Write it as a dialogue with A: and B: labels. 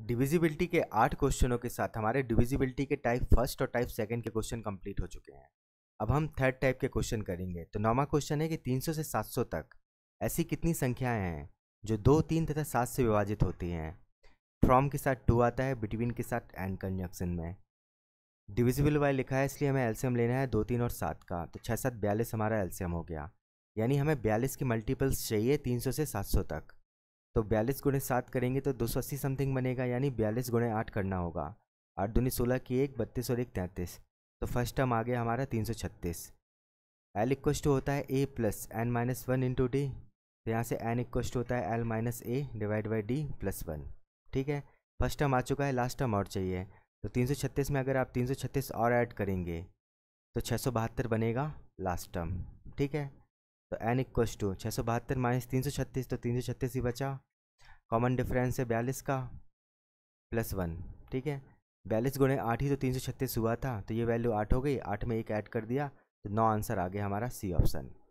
A: divisibility के आठ क्वेश्चनों के साथ हमारे डिविजिबिलिटी के टाइप फर्स्ट और टाइप सेकंड के क्वेश्चन कंप्लीट हो चुके हैं अब हम थर्ड टाइप के क्वेश्चन करेंगे तो नौवा क्वेश्चन है कि 300 से 700 तक ऐसी कितनी संख्याएं हैं जो दो तीन तथा सात से विभाजित होती हैं फ्रॉम के साथ टू आता है बिटवीन के साथ एंड कंजक्शन में डिविजिबल वाई लिखा है इसलिए हमें एल्सियम लेना है दो तीन और सात का तो छः सात बयालीस हमारा एल्सियम हो गया यानी हमें बयालीस की मल्टीपल्स चाहिए तीन सौ से सात सौ तक तो बयालीस गुणे सात करेंगे तो दो सौ अस्सी समथिंग बनेगा यानी बयालीस गुणे आठ करना होगा आठ दूनी सोलह की एक बत्तीस और एक तैंतीस तो फर्स्ट टर्म आ गया हमारा तीन सौ छत्तीस एल इक्वस टू होता है A plus N minus one into D तो यहाँ से एन इक्वस टू होता है L minus A divide by D plus one ठीक है फर्स्ट टर्म आ चुका है लास्ट टर्म और चाहिए तो तीन सौ छत्तीस में अगर आप तीन सौ छत्तीस और ऐड करेंगे तो छः सौ बहत्तर बनेगा लास्ट टर्म ठीक है तो एन इक्वस टू छः सौ बहत्तर माइनस तीन सौ छत्तीस तो तीन सौ छत्तीस ही बचा कॉमन डिफरेंस है बयालीस का प्लस वन ठीक है बयालीस गुणे आठ ही तो तीन सौ छत्तीस हुआ था तो ये वैल्यू आठ हो गई आठ में एक ऐड कर दिया तो नौ आंसर आ गया हमारा सी ऑप्शन